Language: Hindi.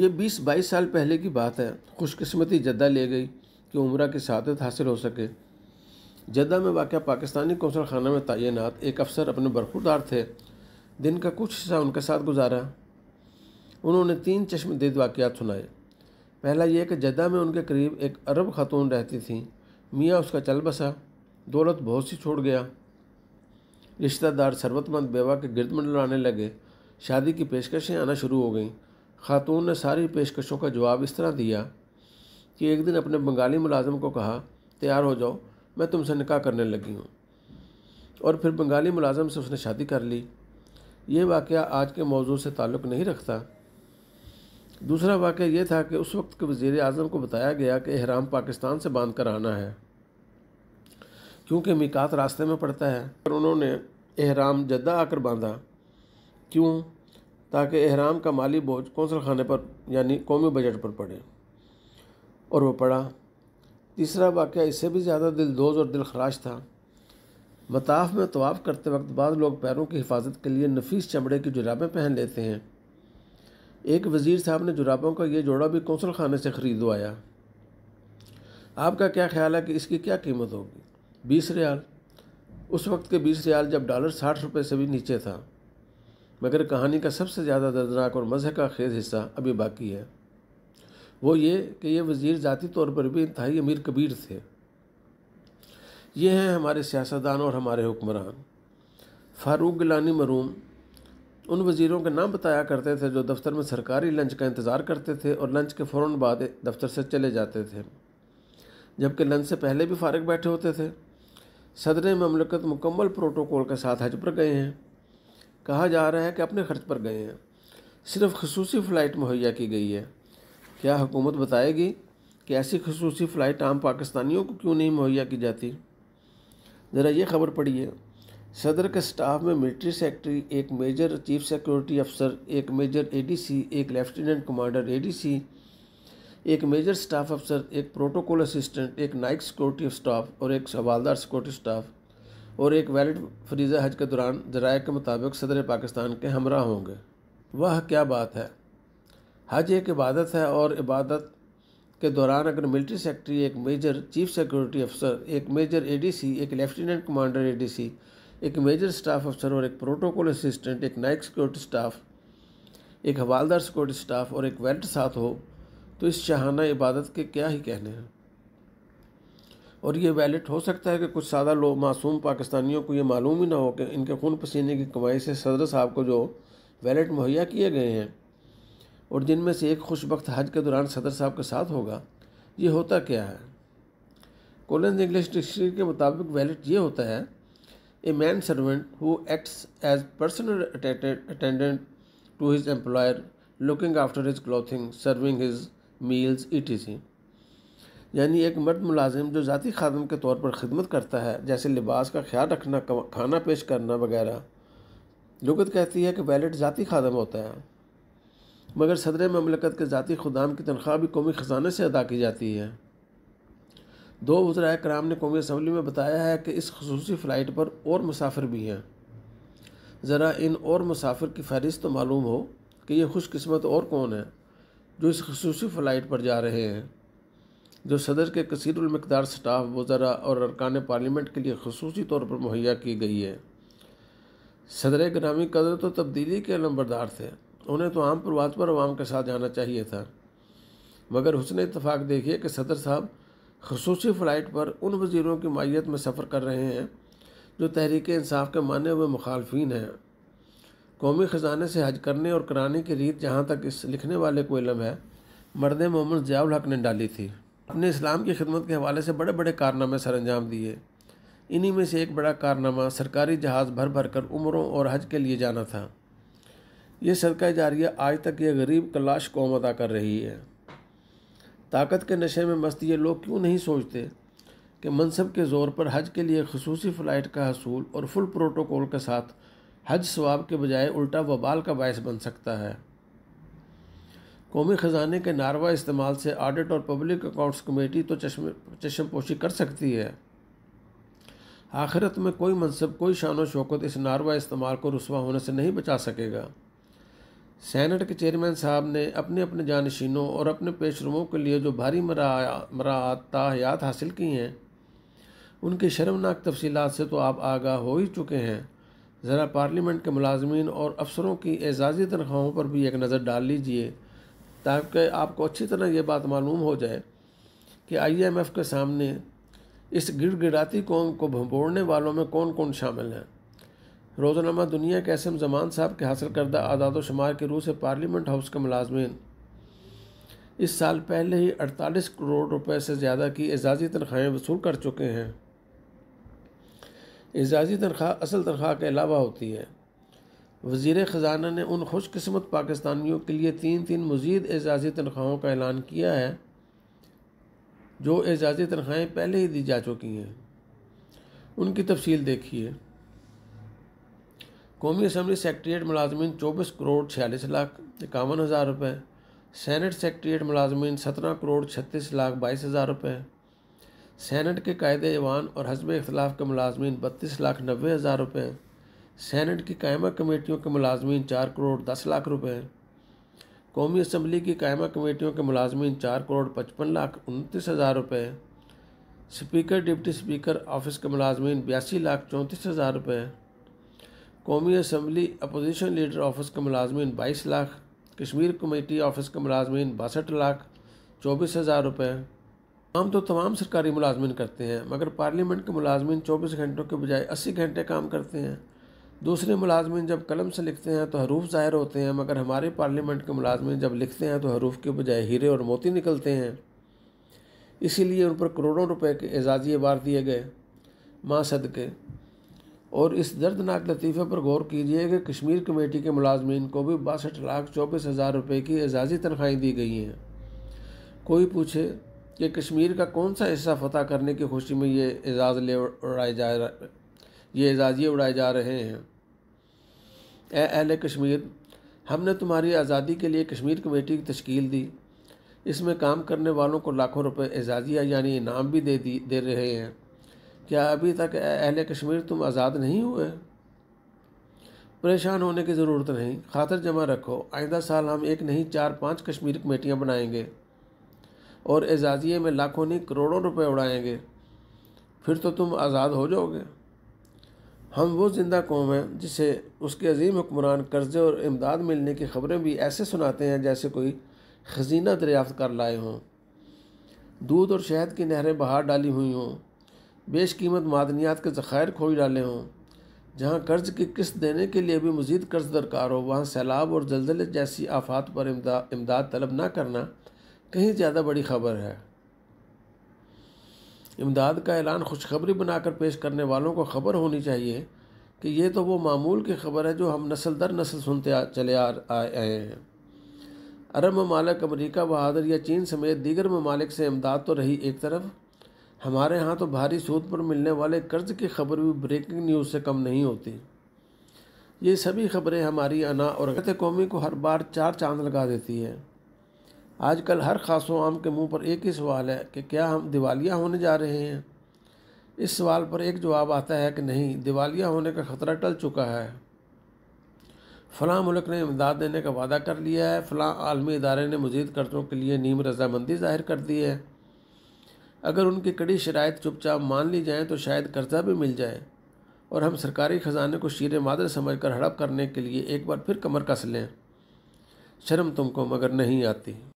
ये 20-22 साल पहले की बात है खुशकस्मती जद्दा ले गई कि उम्र की शहादत हासिल हो सके जद्दा में वाक़ पाकिस्तानी कौंसल खाना में तैनात एक अफसर अपने बरखुरदार थे दिन का कुछ हिस्सा उनके साथ गुजारा उन्होंने तीन चश्मदीद वाक़ात सुनाए पहला यह कि जद्दा में उनके करीब एक अरब खातून रहती थी मियाँ उसका चल बसा दौलत बहुत सी छोड़ गया रिश्तेदार सरबतमंद बेवा के गिरदमंडल आने लगे शादी की पेशकशें आना शुरू हो गईं खातून ने सारी पेशकशों का जवाब इस तरह दिया कि एक दिन अपने बंगाली मुलाजम को कहा तैयार हो जाओ मैं तुमसे निकाह करने लगी हूँ और फिर बंगाली मुलाजम से उसने शादी कर ली ये वाक़ आज के मौजू से ताल्लुक़ नहीं रखता दूसरा वाक़ यह था कि उस वक्त के वज़ी अजम को बताया गया कि अहराम पाकिस्तान से बांध कर आना है क्योंकि मिकात रास्ते में पड़ता है पर उन्होंने अहराम जद्दा आकर बांधा क्यों ताकि अहराम का माली बोझ कौंसल खाने पर यानी कौमी बजट पर पड़े और वह पड़ा तीसरा वाक़ इससे भी ज़्यादा दिलदोज और दिल खराश था मताफ में तवाफ़ करते वक्त बाद लोग पैरों की हिफाजत के लिए नफीस चमड़े की जुराबें पहन लेते हैं एक वज़ीर साहब ने जुराबों का ये जोड़ा भी कौंसल खाने से ख़रीदवाया आपका क्या ख्याल है कि इसकी क्या कीमत होगी बीस रियाल उस वक्त के बीस रियाल जब डॉलर साठ रुपये से भी नीचे था मगर कहानी का सबसे ज़्यादा दर्दनाक और मज़ह का खेज हिस्सा अभी बाकी है वो ये कि ये वज़ीर ज़ाती तौर पर भी इंतहाई अमीर कबीर थे ये हैं हमारे सियासतदान और हमारे हुक्मरान फारूक गिलानी मरूम उन वज़ीरों के नाम बताया करते थे जो दफ्तर में सरकारी लंच का इंतज़ार करते थे और लंच के फ़ौर बाद दफ्तर से चले जाते थे जबकि लंच से पहले भी फारग बैठे होते थे सदर ममलकत मुकम्मल प्रोटोकॉल के साथ हज पर गए हैं कहा जा रहा है कि अपने खर्च पर गए हैं सिर्फ खसूसी फ़्लाइट मुहैया की गई है क्या हुकूमत बताएगी कि ऐसी खसूस फ़्लाइट आम पाकिस्तानियों को क्यों नहीं मुहैया की जाती ज़रा ये खबर पढ़िए सदर के स्टाफ में मिलिट्री सेक्रेटरी एक मेजर चीफ सिक्योरिटी अफसर एक मेजर एडीसी, एक लेफ्टिनेंट कमांडर एडीसी, एक मेजर स्टाफ अफसर एक प्रोटोकॉल असिस्टेंट एक नाइट सिक्योरिटी स्टाफ और एक सवालदार सिक्योरिटी स्टाफ और एक वैलिड फरीजा हज के दौरान जराए के मुताबिक सदर पाकिस्तान के हमरा होंगे वह क्या बात है हज एक इबादत है और इबादत के दौरान अगर मिलिट्री सेक्रेटरी एक मेजर चीफ सिक्योरिटी अफसर एक मेजर एडीसी एक लेफ्टिनेंट कमांडर एडीसी एक मेजर स्टाफ अफसर और एक प्रोटोकॉल असिस्टेंट एक नाइट सिक्योरिटी स्टाफ एक हवालदार सिक्योरिटी स्टाफ और एक वेल्ट साथ हो तो इस शहाना इबादत के क्या ही कहने हैं और ये वैलिड हो सकता है कि कुछ सादा लोग मासूम पाकिस्तानियों को ये मालूम ही ना हो कि इनके खून पसीने की कमाई से सदर साहब को जो वैलेट मुहैया किए गए हैं और जिनमें से एक खुशबक़्त हज के दौरान सदर साहब के साथ होगा ये होता क्या है कोलेंस इंग्लिश डिक्शनरी के मुताबिक वैलेट ये होता है a man servant who acts as personal attendant to his employer looking after his clothing serving his meals E T C यानी एक मर्द मुलाजिम जो ज़ाती खादम के तौर पर खिदमत करता है जैसे लिबास का ख्याल रखना खाना पेश करना वगैरह लुगत कहती है कि वैलेट ज़ाती खादम होता है मगर सदर ममलकत के ज़ाती खुदाम की तनख्वाह भी कौमी ख़जाने से अदा की जाती है दो वजरा कराम ने कौमी असम्बली में बताया है कि इस खसूस फ़्लाइट पर और मुसाफिर भी हैं ज़रा इन और मुसाफिर की फहरिस्त तो मालूम हो कि ये खुशकस्मत और कौन है जो इस खसूस फ़्लाइट पर जा रहे हैं जो सदर के कसरमकदार स्टाफ वज़रा और अरकान पार्लियामेंट के लिए खसूस तौर पर मुहैया की गई है सदर ग्रामी कदर तो तब्दीली के नंबरदार थे उन्हें तो आम प्रवाद पर आवाम के साथ जाना चाहिए था मगर हुसन इतफाक़ देखिए कि सदर साहब खसूस फ़्लाइट पर उन वज़ीरों की माइत में सफ़र कर रहे हैं जो तहरीक इंसाफ के माने हुए मुखालफी हैं कौमी ख़जाने से हज करने और कराने की रीत जहाँ तक इस लिखने वाले को इलम है मर्द मोहम्मद जयाल हक ने डाली थी अपने इस्लाम की खिदमत के हवाले से बड़े बड़े कारनामे सर अंजाम दिए इन्हीं में से एक बड़ा कारनामा सरकारी जहाज़ भर भर कर उम्रों और हज के लिए जाना था ये सदका जारिया आज तक ये गरीब कलाश कौम अदा कर रही है ताकत के नशे में मस्त ये लोग क्यों नहीं सोचते कि मनसब के ज़ोर पर हज के लिए खसूसी फ़्लाइट का हसूल और फुल प्रोटोकॉल के साथ हज स्वाब के बजाय उल्टा वबाल का बायस बन सकता है कौमी ख़जाने के नारवा इस्तेमाल से आडिट और पब्लिक अकाउंट्स कमेटी तो चश्मे चश्म पोशी कर सकती है आखिरत में कोई मनसब कोई शान व शौकत इस नारवा इस्तेमाल को रसवा होने से नहीं बचा सकेगा सैनट के चेयरमैन साहब ने अपने अपने जानशीनों और अपने पेश रुमों के लिए जो भारी मराहतायात हासिल की हैं उनकी शर्मनाक तफसीत से तो आप आगाह हो ही चुके हैं ज़रा पार्लियामेंट के मुलाजमीन और अफसरों की एजाज़ी तनख्वाहों पर भी एक नज़र डाल लीजिए ताकि आपको अच्छी तरह ये बात मालूम हो जाए कि आईएमएफ के सामने इस गिड़गिड़ाती कौम को भंबोड़ने वालों में कौन कौन शामिल हैं रोज़नामा दुनिया के एस जमान साहब के हासिल करदा आदाद शुमार के रूह से पार्लियामेंट हाउस के मुलाजमन इस साल पहले ही 48 करोड़ रुपए से ज़्यादा की एजाज़ी तनख्वाहें वसूल कर चुके हैं एजाज़ी तनख्वाह असल तनख्वाह के अलावा होती है वजीर ख़जाना ने उन खुशकस्मत पाकिस्तानियों के लिए तीन तीन मज़ीद एजाज़ी तनख्वाहों का ऐलान किया है जो एजाज़ी तनख्वाहें पहले ही दी जा चुकी हैं उनकी तफसील देखिए कौमी असम्बली सेक्रट्रिएट मुलाजमन चौबीस करोड़ छियालीस लाख इक्यावन हज़ार रुपये सैनट सेक्रट्रिएट मुलाजमन सत्रह करोड़ छत्तीस लाख बाईस हज़ार रुपये सैनट के कायदे ईवान और हजब इख्तलाफ के मुलाजमन बत्तीस लाख नब्बे हज़ार रुपये सैनट की कायमा कमेटियों के मुलाजमन चार करोड़ दस लाख रुपये कौमी असम्बली की कायमा कमेटियों के मुलाजमन चार करोड़ पचपन लाख उनतीस हज़ार रुपये स्पीकर डिप्टी स्पीकर ऑफिस के मुलाजमन बयासी लाख चौंतीस हज़ार रुपये कौमी असम्बली अपोजिशन लीडर ऑफिस के मुलाजमन बाईस लाख कश्मीर कमेटी ऑफिस के मुलाजमन बासठ लाख चौबीस हज़ार रुपये काम तो तमाम सरकारी मुलाजमन करते हैं मगर पार्लियामेंट के मुलाजमन चौबीस घंटों के बजाय अस्सी घंटे काम करते हैं दूसरे मुलाजमिन जब कलम से लिखते हैं तो हरूफ ज़ाहिर होते हैं मगर हमारे पार्लियामेंट के मुलाजमिन जब लिखते हैं तो हरूफ के बजाय हीरे और मोती निकलते हैं इसीलिए उन पर करोड़ों रुपए के एजाजी बार दिए गए माँ सदके और इस दर्दनाक लतीफ़े पर गौर कीजिए कि कश्मीर कमेटी के मुलाजमीन को भी बासठ लाख चौबीस हज़ार रुपये की एजाजी तनख्वाहें दी गई हैं कोई पूछे कि कश्मीर का कौन सा हिस्सा फतह करने की खुशी में ये एजाज़ ले उड़ाए जा ये एजाज़िए उड़ाए जा रहे हैं ए कश्मीर हमने तुम्हारी आज़ादी के लिए कश्मीर कमेटी की तश्कील दी इसमें काम करने वालों को लाखों रुपए एजाजिया यानी इनाम भी दे दी दे रहे हैं क्या अभी तक अहल कश्मीर तुम आज़ाद नहीं हुए परेशान होने की ज़रूरत नहीं खातर जमा रखो आइंदा साल हम एक नहीं चार पाँच कश्मीर कमेटियाँ बनाएंगे और एजाजिए में लाखों नहीं करोड़ों रुपए उड़ाएंगे फिर तो तुम आज़ाद हो जाओगे हम वो जिंदा कौम हैं जिसे उसके अजीम हुक्मरान कर्ज़े और इमदाद मिलने की खबरें भी ऐसे सुनाते हैं जैसे कोई खजीना दरियाफ्त कर लाए हों दूध और शहद की नहरें बहार डाली हुई हों बेशमत मादनियात के ज़खायर खोई डाले हों जहाँ कर्ज की किस्त देने के लिए भी मज़ीद कर्ज दरकार हो वहाँ सैलाब और जल्जले जैसी आफात पर इमदाद तलब ना करना कहीं ज़्यादा बड़ी खबर है इमदाद का ऐलान खुशखबरी बनाकर पेश करने वालों को खबर होनी चाहिए कि ये तो वो मामूल की खबर है जो हम नस्ल दर नस्ल सुनते आ, चले आ, आए हैं अरब ममालक अमरीका बहादुर या चीन समेत दीगर ममालिक से इमदाद तो रही एक तरफ हमारे यहाँ तो भारी सूद पर मिलने वाले कर्ज की खबर भी ब्रेकिंग न्यूज़ से कम नहीं होती ये सभी खबरें हमारी अना और कौमी को हर बार चार चांद लगा देती है आजकल हर खास आम के मुंह पर एक ही सवाल है कि क्या हम दिवालिया होने जा रहे हैं इस सवाल पर एक जवाब आता है कि नहीं दिवालिया होने का खतरा टल चुका है फ़लाँ मुल्क ने इमदाद देने का वादा कर लिया है फ़लाँ आलमी इदारे ने मजीद कर्जों के लिए नीम रजामंदी जाहिर कर दी है अगर उनकी कड़ी शरात चुपचाप मान ली जाएँ तो शायद कर्जा भी मिल जाए और हम सरकारी ख़जाने को शीर मादर समझ कर हड़प करने के लिए एक बार फिर कमर कस लें शर्म तुमको मगर नहीं आती